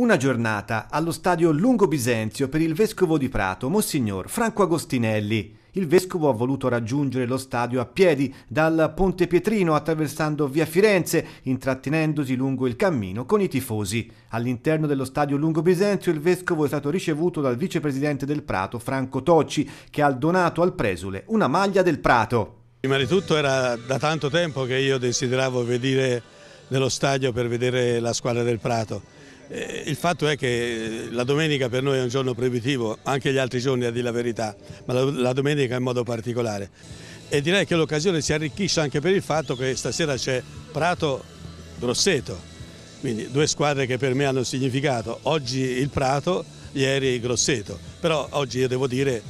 Una giornata allo stadio Lungo Bisenzio per il vescovo di Prato, Monsignor Franco Agostinelli. Il vescovo ha voluto raggiungere lo stadio a piedi dal Ponte Pietrino attraversando via Firenze, intrattenendosi lungo il cammino con i tifosi. All'interno dello stadio Lungo Bisenzio il vescovo è stato ricevuto dal vicepresidente del Prato, Franco Tocci, che ha donato al presule una maglia del Prato. Prima di tutto era da tanto tempo che io desideravo venire nello stadio per vedere la squadra del Prato eh, il fatto è che la domenica per noi è un giorno proibitivo, anche gli altri giorni a dire la verità, ma la, la domenica in modo particolare. E direi che l'occasione si arricchisce anche per il fatto che stasera c'è Prato-Grosseto, quindi due squadre che per me hanno significato, oggi il Prato, ieri il Grosseto, però oggi io devo dire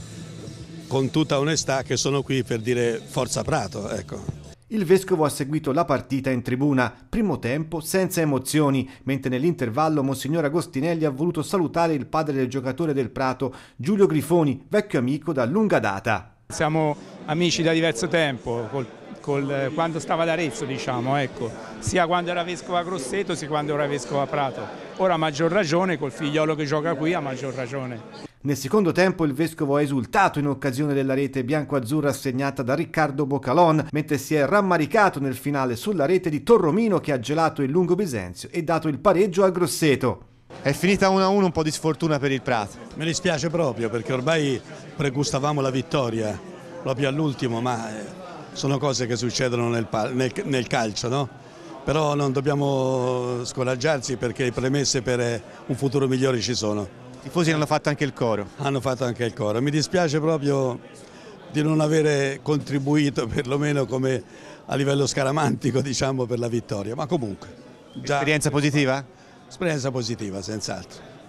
con tutta onestà che sono qui per dire forza Prato. Ecco. Il vescovo ha seguito la partita in tribuna, primo tempo senza emozioni, mentre nell'intervallo Monsignor Agostinelli ha voluto salutare il padre del giocatore del Prato, Giulio Grifoni, vecchio amico da lunga data. Siamo amici da diverso tempo, col, col, quando stava ad Arezzo diciamo, ecco. sia quando era vescovo a Grosseto sia quando era vescovo a Prato. Ora ha maggior ragione, col figliolo che gioca qui ha maggior ragione. Nel secondo tempo il Vescovo ha esultato in occasione della rete bianco-azzurra assegnata da Riccardo Bocalon, mentre si è rammaricato nel finale sulla rete di Torromino che ha gelato il lungo Bisenzio e dato il pareggio a Grosseto. È finita 1-1 un po' di sfortuna per il Prato. Mi dispiace proprio perché ormai pregustavamo la vittoria proprio all'ultimo, ma eh, sono cose che succedono nel, nel, nel calcio, no? Però non dobbiamo scoraggiarci perché le premesse per eh, un futuro migliore ci sono. I tifosi hanno fatto anche il coro. Hanno fatto anche il coro. Mi dispiace proprio di non avere contribuito perlomeno come a livello scaramantico diciamo, per la vittoria, ma comunque. Già... Esperienza positiva? Esperienza positiva, senz'altro.